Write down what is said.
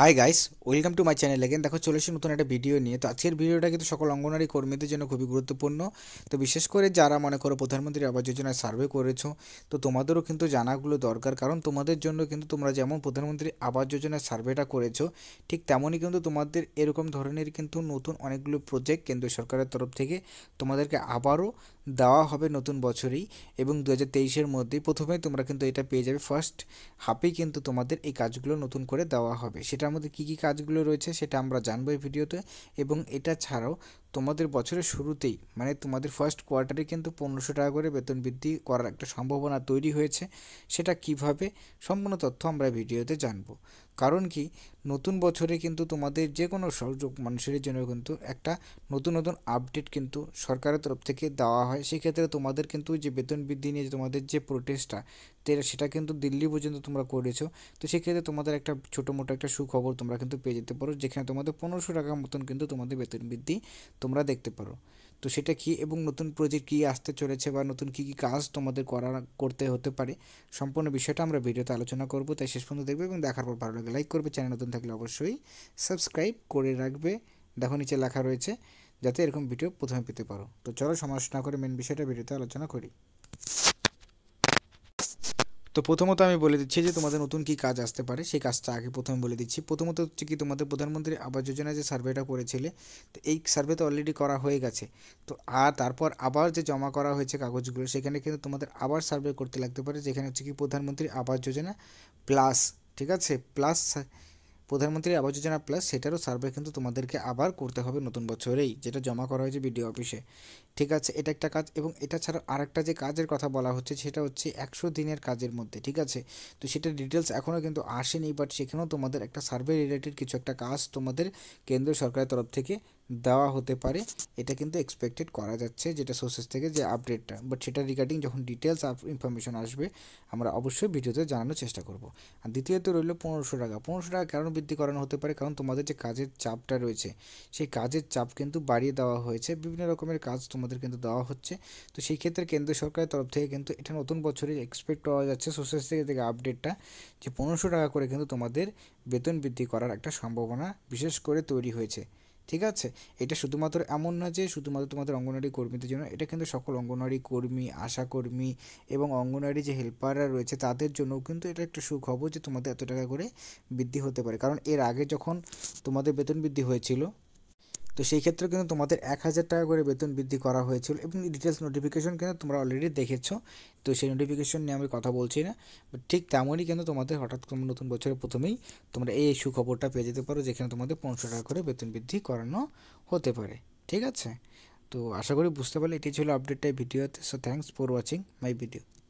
high guys welcome to my channel again দেখো চলে এসে নতুন একটা ভিডিও নিয়ে তো আজকের ভিডিওটা কিন্তু সকল অঙ্গনারী কর্মীদের জন্য খুবই গুরুত্বপূর্ণ তো বিশেষ করে যারা মনে করো প্রধানমন্ত্রী আবাস যোজনায় সার্ভে করেছো তো তোমাদেরও কিন্তু জানাগুলো দরকার কারণ তোমাদের জন্য কিন্তু তোমরা যেমন প্রধানমন্ত্রী আবাস যোজনায় সার্ভেটা করেছো ঠিক তেমনই কিন্তু তোমাদের এরকম ধরনের কিন্তু নতুন অনেকগুলো প্রজেক্ট কেন্দ্র সরকারের তরফ থেকে তোমাদেরকে আবারও দেওয়া হবে নতুন বছরেই এবং দু হাজার তেইশের মধ্যেই প্রথমে তোমরা কিন্তু এটা পেয়ে যাবে ফার্স্ট হাফেই কিন্তু তোমাদের এই কাজগুলো নতুন করে দেওয়া হবে সেটা এটার মধ্যে কী কী কাজগুলো রয়েছে সেটা আমরা জানবো এই ভিডিওতে এবং এটা ছাড়াও তোমাদের বছরের শুরুতেই মানে তোমাদের ফার্স্ট কোয়ার্টারে কিন্তু পনেরোশো টাকা করে বেতন বৃদ্ধি করার একটা সম্ভাবনা তৈরি হয়েছে সেটা কিভাবে সম্পূর্ণ তথ্য আমরা ভিডিওতে জানব কারণ কি নতুন বছরে কিন্তু তোমাদের যে কোনো সুযোগ মানুষের জন্য কিন্তু একটা নতুন নতুন আপডেট কিন্তু সরকারের তরফ থেকে দেওয়া হয় সেক্ষেত্রে তোমাদের কিন্তু যে বেতন বৃদ্ধি নিয়ে তোমাদের যে প্রোটেস্টটা সেটা কিন্তু দিল্লি পর্যন্ত তোমরা করেছো তো সেক্ষেত্রে তোমাদের একটা ছোটো মোটো একটা সুখবর তোমরা কিন্তু পেয়ে যেতে পারো যেখানে তোমাদের পনেরোশো টাকার মতন কিন্তু তোমাদের বেতন বৃদ্ধি তোমরা দেখতে পারো তো সেটা কি এবং নতুন প্রজেক্ট কী আসতে চলেছে বা নতুন কী কী কাজ তোমাদের করা করতে হতে পারে সম্পূর্ণ বিষয়টা আমরা ভিডিওতে আলোচনা করব তাই শেষ পর্যন্ত দেখবে এবং দেখার পর ভালো লাগে লাইক করবে চ্যানেল নতুন থাকলে অবশ্যই সাবস্ক্রাইব করে রাখবে দেখো নিচে লেখা রয়েছে যাতে এরকম ভিডিও প্রথমে পেতে পারো তো চলো না করে মেন বিষয়টা ভিডিওতে আলোচনা করি তো প্রথমত আমি বলে দিচ্ছি যে তোমাদের নতুন কি কাজ আসতে পারে সেই কাজটা আগে প্রথমে বলে দিচ্ছি প্রথমত হচ্ছে কি তোমাদের প্রধানমন্ত্রী আবাস যোজনা যে সার্ভেটা করেছিলে তো এই সার্ভে তো অলরেডি করা হয়ে গেছে তো আর তারপর আবার যে জমা করা হয়েছে কাগজগুলো সেখানে কিন্তু তোমাদের আবার সার্ভে করতে লাগতে পারে যেখানে হচ্ছে কি প্রধানমন্ত্রী আবাস যোজনা প্লাস ঠিক আছে প্লাস প্রধানমন্ত্রী আবাস যোজনা প্লাস সেটারও সার্ভে কিন্তু তোমাদেরকে আবার করতে হবে নতুন বছরেই যেটা জমা করা হয়েছে বিডিও অফিসে ঠিক আছে এটা একটা কাজ এবং এটা ছাড়া আরেকটা যে কাজের কথা বলা হচ্ছে সেটা হচ্ছে একশো দিনের কাজের মধ্যে ঠিক আছে তো সেটা ডিটেলস এখনও কিন্তু আসেনি বাট সেখানেও তোমাদের একটা সার্ভে রিলেটেড কিছু একটা কাজ তোমাদের কেন্দ্রীয় সরকারের তরফ থেকে দেওয়া হতে পারে এটা কিন্তু এক্সপেক্টেড করা যাচ্ছে যেটা সোর্সেস থেকে যে আপডেটটা বাট সেটা রিগার্ডিং যখন ডিটেলস ইনফরমেশন আসবে আমরা অবশ্যই ভিডিওতে জানানোর চেষ্টা করব আর দ্বিতীয়ত রইল পনেরোশো টাকা পনেরোশো টাকা কারণ বৃদ্ধি করানো হতে পারে কারণ তোমাদের যে কাজের চাপটা রয়েছে সেই কাজের চাপ কিন্তু বাড়িয়ে দেওয়া হয়েছে বিভিন্ন রকমের কাজ তোমাদের কিন্তু দেওয়া হচ্ছে তো সেই ক্ষেত্রে কেন্দ্র সরকারের তরফ থেকে কিন্তু এটা নতুন বছরে এক্সপেক্ট করা যাচ্ছে সোর্সেস থেকে থেকে আপডেটটা যে পনেরোশো টাকা করে কিন্তু তোমাদের বেতন বৃদ্ধি করার একটা সম্ভাবনা বিশেষ করে তৈরি হয়েছে ঠিক আছে এটা শুধুমাত্র এমন না যে শুধুমাত্র তোমাদের অঙ্গনওয়াড়ি কর্মীদের জন্য এটা কিন্তু সকল অঙ্গনওয়াড়ি কর্মী আশাকর্মী এবং অঙ্গনওয়াড়ি যে হেল্পাররা রয়েছে তাদের জন্যও কিন্তু এটা একটা সুখবর যে তোমাদের এত টাকা করে বৃদ্ধি হতে পারে কারণ এর আগে যখন তোমাদের বেতন বৃদ্ধি হয়েছিল তো সেই ক্ষেত্রে কিন্তু তোমাদের এক হাজার টাকা করে বেতন বৃদ্ধি করা হয়েছিল এবং ডিটেলস নোটিফিকেশন কিন্তু তোমরা অলরেডি দেখেছো তো সেই নোটিফিকেশন নিয়ে আমি কথা বলছি না ঠিক তেমনই কিন্তু তোমাদের হঠাৎ করে নতুন বছরের প্রথমেই তোমরা এই সুখবরটা পেয়ে যেতে পারো যেখানে তোমাদের পনেরোশো টাকা করে বেতন বৃদ্ধি করানো হতে পারে ঠিক আছে তো আশা করি বুঝতে পারলে এটি ছিল আপডেটটাই ভিডিওতে so thanks for watching my video